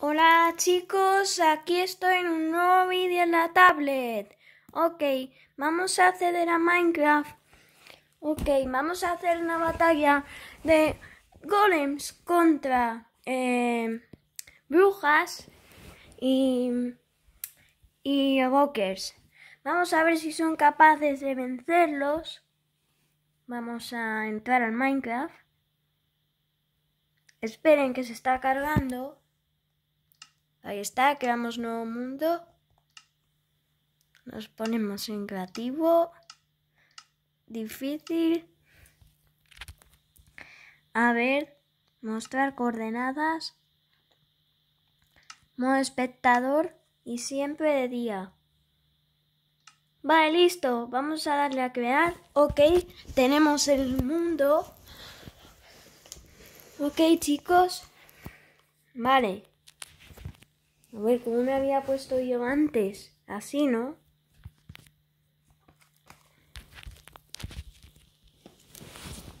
Hola chicos, aquí estoy en un nuevo vídeo en la tablet. Ok, vamos a acceder a Minecraft. Ok, vamos a hacer una batalla de golems contra em, brujas y, y walkers. Vamos a ver si son capaces de vencerlos. Vamos a entrar al Minecraft. Esperen que se está cargando. Ahí está, creamos nuevo mundo. Nos ponemos en creativo. Difícil. A ver, mostrar coordenadas. Modo espectador y siempre de día. Vale, listo. Vamos a darle a crear. Ok, tenemos el mundo. Ok, chicos. Vale. A ver, ¿cómo me había puesto yo antes? Así, ¿no?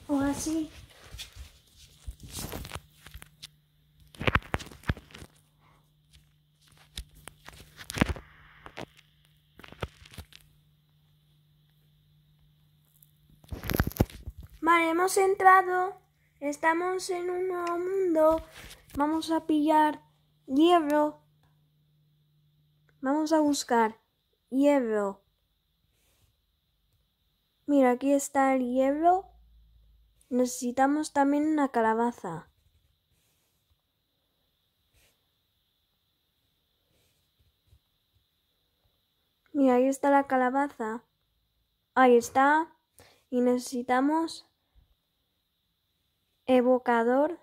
O así. Vale, hemos entrado. Estamos en un nuevo mundo. Vamos a pillar hierro. Vamos a buscar hierro. Mira, aquí está el hierro. Necesitamos también una calabaza. Mira, ahí está la calabaza. Ahí está. Y necesitamos evocador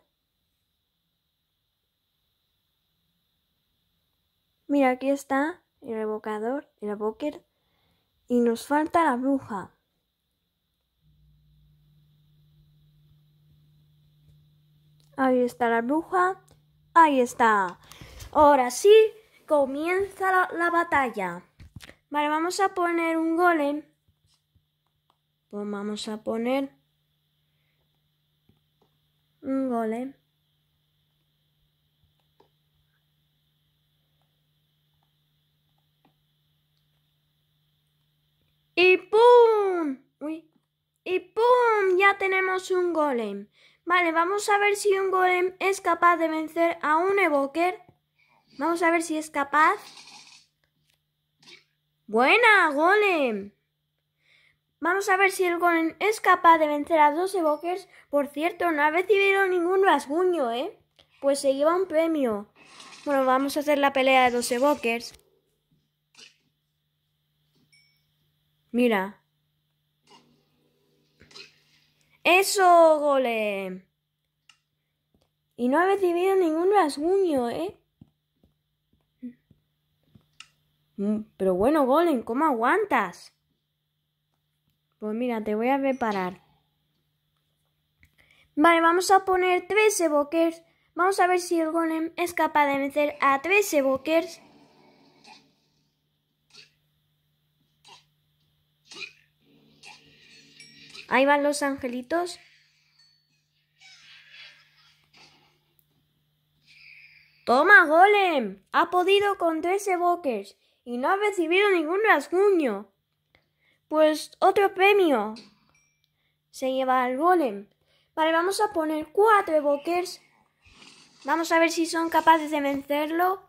Mira, aquí está el evocador, el evoker. Y nos falta la bruja. Ahí está la bruja. Ahí está. Ahora sí, comienza la, batalla. Vale, vamos a poner un golem. Pues vamos a poner un golem. tenemos un golem. Vale, vamos a ver si un golem es capaz de vencer a un evoker. Vamos a ver si es capaz. ¡Buena, golem! Vamos a ver si el golem es capaz de vencer a dos evokers. Por cierto, no ha recibido ningún rasguño, ¿eh? Pues se lleva un premio. Bueno, vamos a hacer la pelea de dos evokers. Mira, ¡Eso, golem! Y no ha recibido ningún rasguño, ¿eh? Mm, pero bueno, golem, ¿cómo aguantas? Pues mira, te voy a reparar. Vale, vamos a poner tres evokers. Vamos a ver si el golem es capaz de vencer a tres evokers. Ahí van los angelitos. Toma, Golem. Ha podido con tres evokers y no ha recibido ningún rasguño. Pues otro premio. Se lleva al Golem. Vale, vamos a poner cuatro evokers. Vamos a ver si son capaces de vencerlo.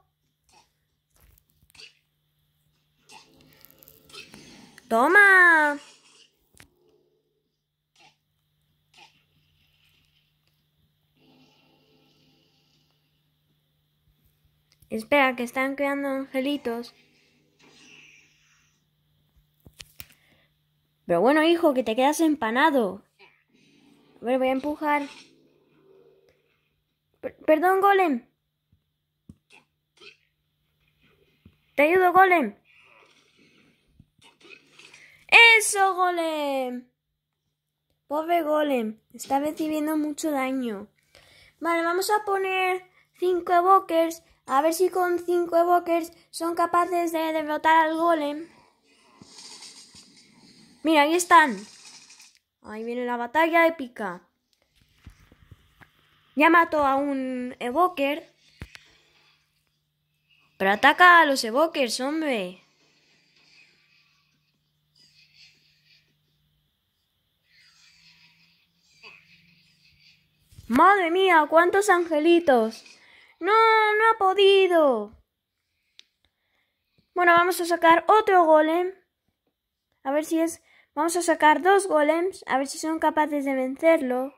¡Toma! Espera, que están creando angelitos. Pero bueno, hijo, que te quedas empanado. A ver, voy a empujar. perdón, golem. Te ayudo, golem. Eso, golem. Pobre golem. Está recibiendo mucho daño. Vale, vamos a poner cinco evokers a ver si con cinco evokers son capaces de derrotar al golem. Mira, ahí están. Ahí viene la batalla épica. Ya mató a un evoker. Pero ataca a los evokers, hombre. Madre mía, cuántos angelitos. No, no ha podido. Bueno, vamos a sacar otro golem. A ver si es... Vamos a sacar dos golems, a ver si son capaces de vencerlo.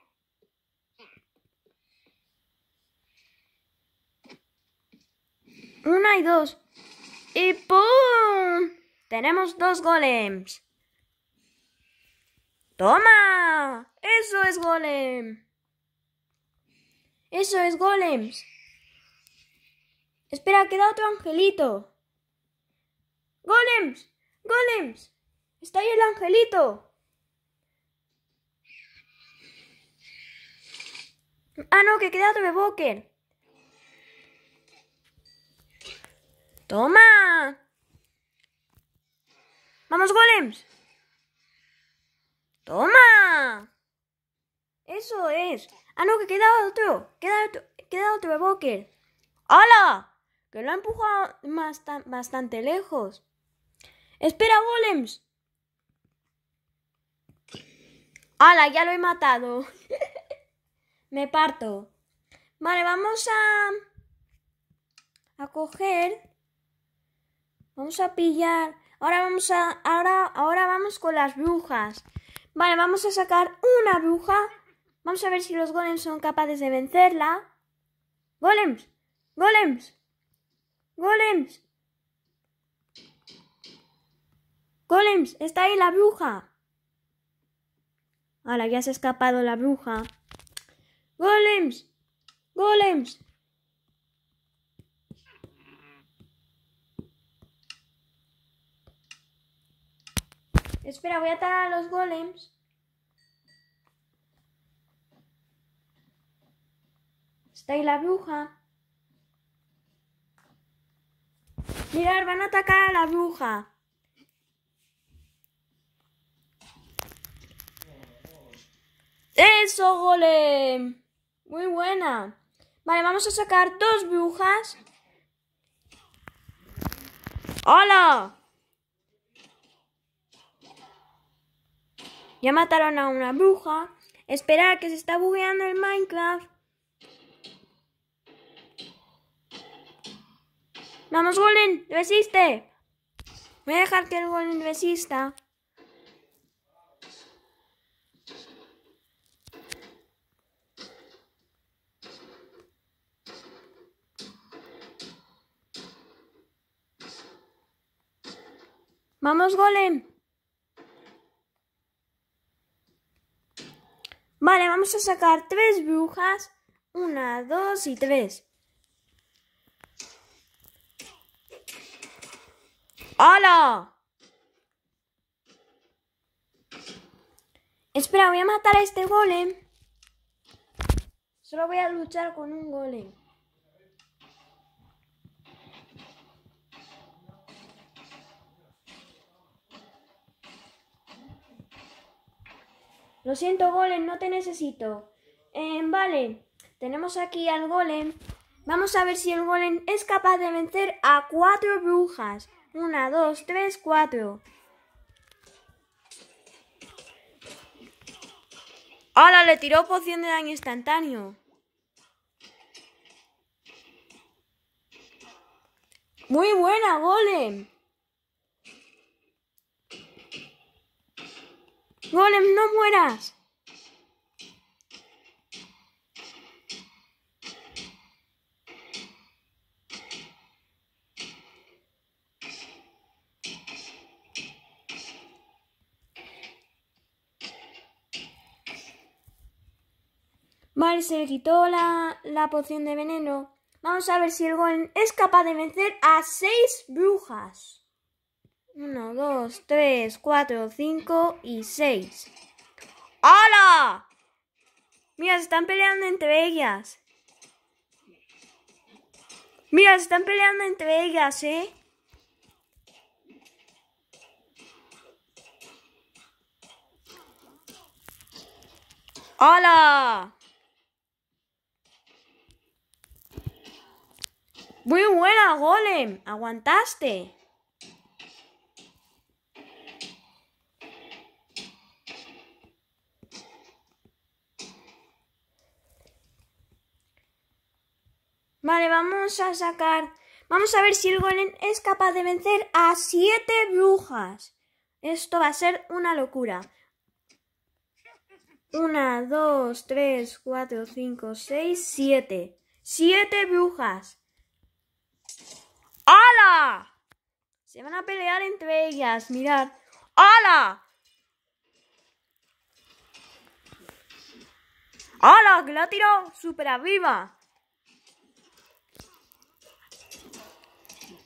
Una y dos. ¡Y ¡pum! Tenemos dos golems. ¡Toma! ¡Eso es golem! ¡Eso es golems! Espera, queda otro angelito. Golems, golems. Está ahí el angelito. Ah, no, que queda otro evoker. Toma. Vamos, golems. Toma. Eso es. Ah, no, que queda otro. Queda otro, queda otro ¡Hola! que lo ha empujado bastante lejos. ¡Espera, golems! ¡Hala, ya lo he matado! Me parto. Vale, vamos a... A coger... Vamos a pillar... Ahora vamos a... Ahora, ahora vamos con las brujas. Vale, vamos a sacar una bruja. Vamos a ver si los golems son capaces de vencerla. ¡Golems! ¡Golems! Golems. Golems, está ahí la bruja. Ahora ya se ha escapado la bruja. Golems. Golems. Espera, voy a atar a los golems. Está ahí la bruja. Mirad, van a atacar a la bruja. ¡Eso, golem! Muy buena. Vale, vamos a sacar dos brujas. ¡Hola! Ya mataron a una bruja. Espera, que se está bugueando el Minecraft. ¡Vamos, Golem! ¡Resiste! Voy a dejar que el Golem resista. ¡Vamos, Golem! Vale, vamos a sacar tres brujas. Una, dos y tres. ¡Hola! Espera, voy a matar a este golem. Solo voy a luchar con un golem. Lo siento, golem, no te necesito. Em, vale, tenemos aquí al golem. Vamos a ver si el golem es capaz de vencer a cuatro brujas. Una, dos, tres, cuatro. ¡Hala! Le tiró poción de daño instantáneo. Muy buena, Golem. Golem, no mueras. Vale, se le quitó la, poción de veneno. Vamos a ver si el golem es capaz de vencer a seis brujas. Uno, dos, tres, cuatro, cinco y seis. ¡Hala! Mira, se están peleando entre ellas. Mira, se están peleando entre ellas, ¿eh? ¡Hola! Muy buena, Golem. Aguantaste. Vale, vamos a sacar... Vamos a ver si el golem es capaz de vencer a siete brujas. Esto va a ser una locura. Una, dos, tres, cuatro, cinco, seis, siete. Siete brujas. ¡Hala! Se van a pelear entre ellas, mirad. ¡Hala! ¡Hala! Que la ha tirado súper arriba.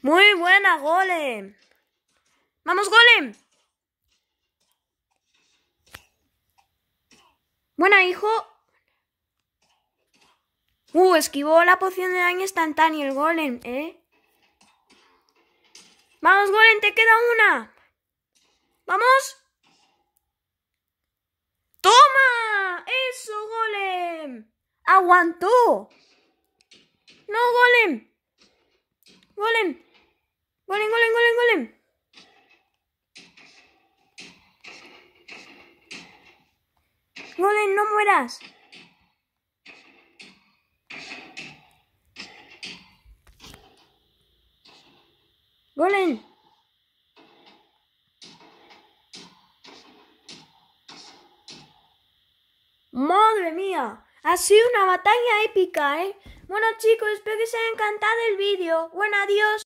Muy buena, Golem. ¡Vamos, Golem! Buena, hijo. Uh, esquivó la poción de daño instantáneo el golem, ¿eh? Vamos, Golem, te queda una. Vamos. ¡Toma! ¡Eso, Golem! ¡Aguantó! ¡No, Golem! ¡Golem! ¡Golem, Golem, Golem, Golem! Golem, no mueras. ¡Madre mía! Ha sido una batalla épica, ¿eh? Bueno chicos, espero que os haya encantado el vídeo. Bueno, adiós.